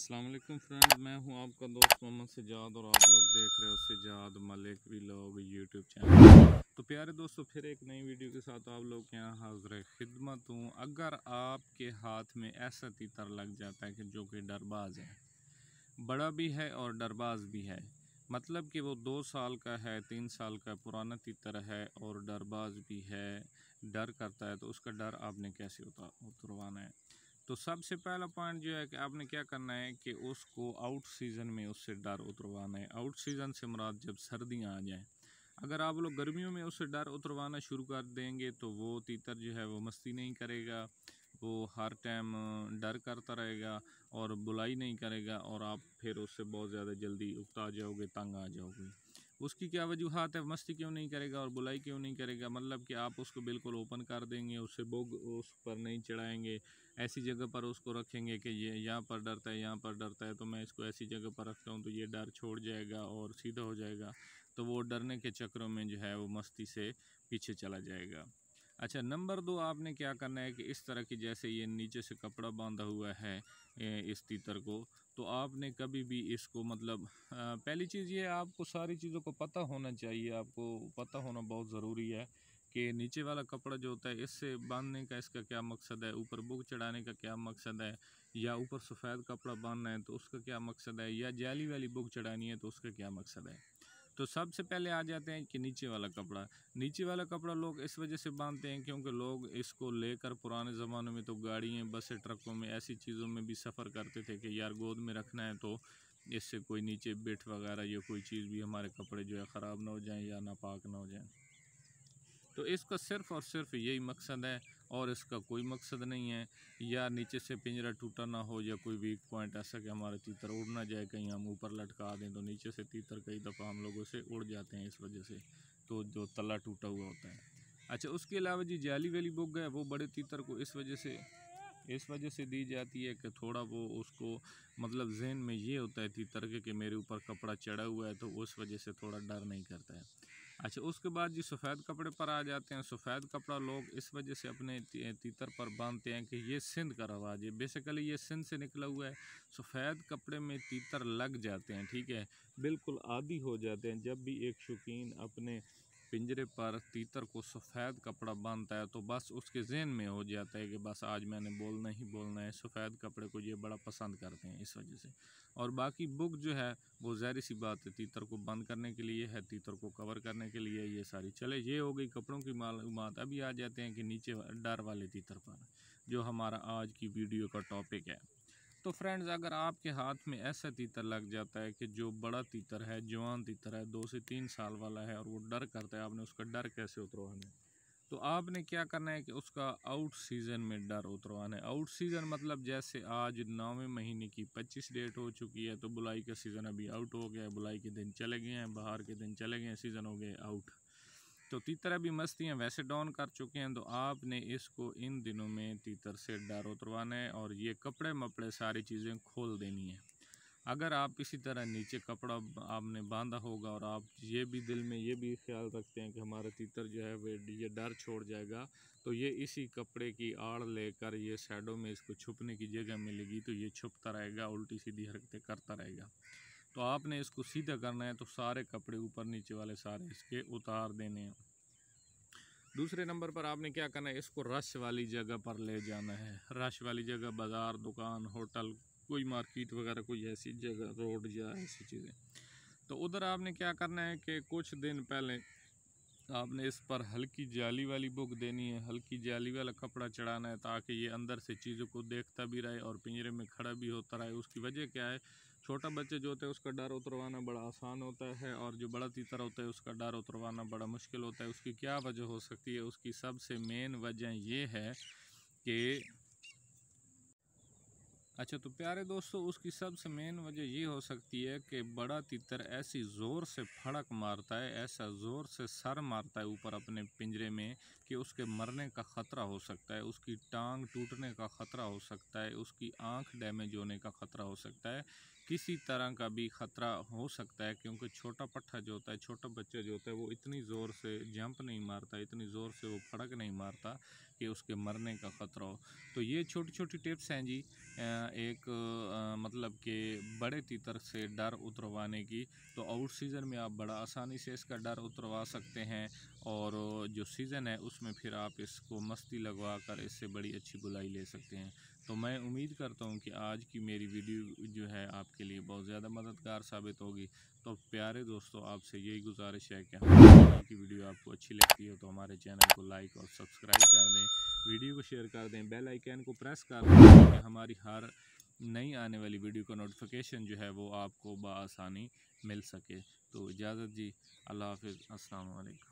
अस्सलाम वालेकुम फ्रेंड मैं हूं आपका दोस्त मोहम्मद सजाद और आप लोग देख रहे हो Sajad Malik vlog YouTube channel तो प्यारे दोस्तों फिर एक नई वीडियो के साथ आप लोग के यहाँ हाजिर खिदमत हूँ अगर आपके हाथ में ऐसा तीतर लग जाता है कि जो कि डरबाज है बड़ा भी है और डरबाज भी है मतलब कि वो दो साल का है तीन साल का पुराना तीतर है और डरबाज भी है डर करता है तो उसका डर आपने कैसे उतरवाना है तो सबसे पहला पॉइंट जो है कि आपने क्या करना है कि उसको आउट सीज़न में उससे डर उतरवाना है आउट सीज़न से मुराद जब सर्दियाँ आ जाएँ अगर आप लोग गर्मियों में उससे डर उतरवाना शुरू कर देंगे तो वो तीतर जो है वो मस्ती नहीं करेगा वो हर टाइम डर करता रहेगा और बुलाई नहीं करेगा और आप फिर उससे बहुत ज़्यादा जल्दी उकता जाओगे तंग आ जाओगे उसकी क्या वजूहत है मस्ती क्यों नहीं करेगा और बुलाई क्यों नहीं करेगा मतलब कि आप उसको बिल्कुल ओपन कर देंगे उसे बोग उस पर नहीं चढ़ाएंगे ऐसी जगह पर उसको रखेंगे कि ये यहाँ पर डरता है यहाँ पर डरता है तो मैं इसको ऐसी जगह पर रखता हूँ तो ये डर छोड़ जाएगा और सीधा हो जाएगा तो वो डरने के चक्रों में जो है वो मस्ती से पीछे चला जाएगा अच्छा नंबर दो आपने क्या करना है कि इस तरह की जैसे ये नीचे से कपड़ा बांधा हुआ है इस तीतर को तो आपने कभी भी इसको मतलब पहली चीज़ ये आपको सारी चीज़ों को पता होना चाहिए आपको पता होना बहुत ज़रूरी है कि नीचे वाला कपड़ा जो होता है इससे बांधने का इसका क्या मकसद है ऊपर बुक चढ़ाने का क्या मकसद है या ऊपर सफ़ेद कपड़ा बांधना है तो उसका क्या मकसद है या जाली वाली बुक चढ़ानी है तो उसका क्या मकसद है तो सबसे पहले आ जाते हैं कि नीचे वाला कपड़ा नीचे वाला कपड़ा लोग इस वजह से बांधते हैं क्योंकि लोग इसको लेकर पुराने ज़माने में तो गाड़ियाँ बसें ट्रकों में ऐसी चीज़ों में भी सफ़र करते थे कि यार गोद में रखना है तो इससे कोई नीचे बिठ वगैरह या कोई चीज़ भी हमारे कपड़े जो है ख़राब ना हो जाएँ या नापाक ना हो जाएँ तो इसका सिर्फ़ और सिर्फ यही मकसद है और इसका कोई मकसद नहीं है या नीचे से पिंजरा टूटा ना हो या कोई वीक पॉइंट ऐसा कि हमारा तीतर उड़ ना जाए कहीं हम ऊपर लटका दें तो नीचे से तीतर कई दफ़ा हम लोगों से उड़ जाते हैं इस वजह से तो जो तला टूटा हुआ होता है अच्छा उसके अलावा जी जाली वाली बुक है वो बड़े तीतर को इस वजह से इस वजह से दी जाती है कि थोड़ा वो उसको मतलब जहन में ये होता है तीतर के कि मेरे ऊपर कपड़ा चढ़ा हुआ है तो उस वजह से थोड़ा डर नहीं करता है अच्छा उसके बाद जी सफ़ेद कपड़े पर आ जाते हैं सफ़ेद कपड़ा लोग इस वजह से अपने तीतर पर बांधते हैं कि ये सिंध का रवाज है बेसिकली ये सिंध से निकला हुआ है सफ़ेद कपड़े में तीतर लग जाते हैं ठीक है बिल्कुल आदि हो जाते हैं जब भी एक शौकीन अपने पिंजरे पर तीतर को सफ़ेद कपड़ा बांधता है तो बस उसके जहन में हो जाता है कि बस आज मैंने बोलना ही बोलना है सफ़ेद कपड़े को ये बड़ा पसंद करते हैं इस वजह से और बाकी बुक जो है वो ज़हरी सी बात है तीतर को बंद करने के लिए है तीतर को कवर करने के लिए ये सारी चले ये हो गई कपड़ों की मालूम अभी आ जाते हैं कि नीचे डर वाले तीतर पर जो हमारा आज की वीडियो का टॉपिक है तो फ्रेंड्स अगर आपके हाथ में ऐसा तीतर लग जाता है कि जो बड़ा तीतर है जवान तीतर है दो से तीन साल वाला है और वो डर करता है आपने उसका डर कैसे उतरवाना है तो आपने क्या करना है कि उसका आउट सीज़न में डर उतरवाना है आउट सीज़न मतलब जैसे आज नौवें महीने की पच्चीस डेट हो चुकी है तो बुलाई का सीज़न अभी आउट हो गया है बुलाई के दिन चले गए हैं बाहर के दिन चले गए सीज़न हो गए आउट तो तीतर अभी मस्ती हैं वैसे डाउन कर चुके हैं तो आपने इसको इन दिनों में तीतर से डर उतरवाना है और ये कपड़े मपड़े सारी चीज़ें खोल देनी है अगर आप इसी तरह नीचे कपड़ा आपने बांधा होगा और आप ये भी दिल में ये भी ख्याल रखते हैं कि हमारा तीतर जो है वे ये डर छोड़ जाएगा तो ये इसी कपड़े की आड़ लेकर ये साइडों में इसको छुपने की जगह मिलेगी तो ये छुपता रहेगा उल्टी सीधी हरकतें करता रहेगा तो आपने इसको सीधा करना है तो सारे कपड़े ऊपर नीचे वाले सारे इसके उतार देने हैं दूसरे नंबर पर आपने क्या करना है इसको रश वाली जगह पर ले जाना है रश वाली जगह बाज़ार दुकान होटल कोई मार्केट वगैरह कोई ऐसी जगह रोड या ऐसी चीज़ें तो उधर आपने क्या करना है कि कुछ दिन पहले तो आपने इस पर हल्की जाली वाली बुक देनी है हल्की जाली वाला कपड़ा चढ़ाना है ताकि ये अंदर से चीज़ों को देखता भी रहे और पिंजरे में खड़ा भी होता रहे उसकी वजह क्या है छोटा बच्चे जो होता है उसका डर उतरवाना बड़ा आसान होता है और जो बड़ा तीतर होता है उसका डर उतरवाना बड़ा मुश्किल होता है उसकी क्या वजह हो सकती है उसकी सबसे मेन वजह ये है कि अच्छा तो प्यारे दोस्तों उसकी सबसे मेन वजह ये हो सकती है कि बड़ा तितर ऐसी ज़ोर से फड़क मारता है ऐसा ज़ोर से सर मारता है ऊपर अपने पिंजरे में कि उसके मरने का ख़तरा हो सकता है उसकी टांग टूटने का ख़तरा हो सकता है उसकी आंख डैमेज होने का ख़तरा हो सकता है किसी तरह का भी ख़तरा हो सकता है क्योंकि छोटा पट्ठा जो होता है छोटा बच्चा जो होता है वो इतनी ज़ोर से जंप नहीं मारता इतनी ज़ोर से वो फड़क नहीं मारता कि उसके मरने का ख़तरा हो तो ये छोटी छोटी टिप्स हैं जी एक मतलब कि बड़े तीतर से डर उतरवाने की तो आउट सीज़न में आप बड़ा आसानी से इसका डर उतरवा सकते हैं और जो सीज़न है उसमें फिर आप इसको मस्ती लगवा कर इससे बड़ी अच्छी बुलाई ले सकते हैं तो मैं उम्मीद करता हूँ कि आज की मेरी वीडियो जो है आपके लिए बहुत ज़्यादा मददगार साबित होगी तो प्यारे दोस्तों आपसे यही गुजारिश है कि हमारी की वीडियो आपको अच्छी लगती हो तो हमारे चैनल को लाइक और सब्सक्राइब कर दें वीडियो को शेयर कर दें बेल आइकन को प्रेस कर दें ताकि हमारी हर नई आने वाली वीडियो का नोटिफिकेशन जो है वो आपको बसानी मिल सके तो इजाज़त जी अल्लाह हाफि असल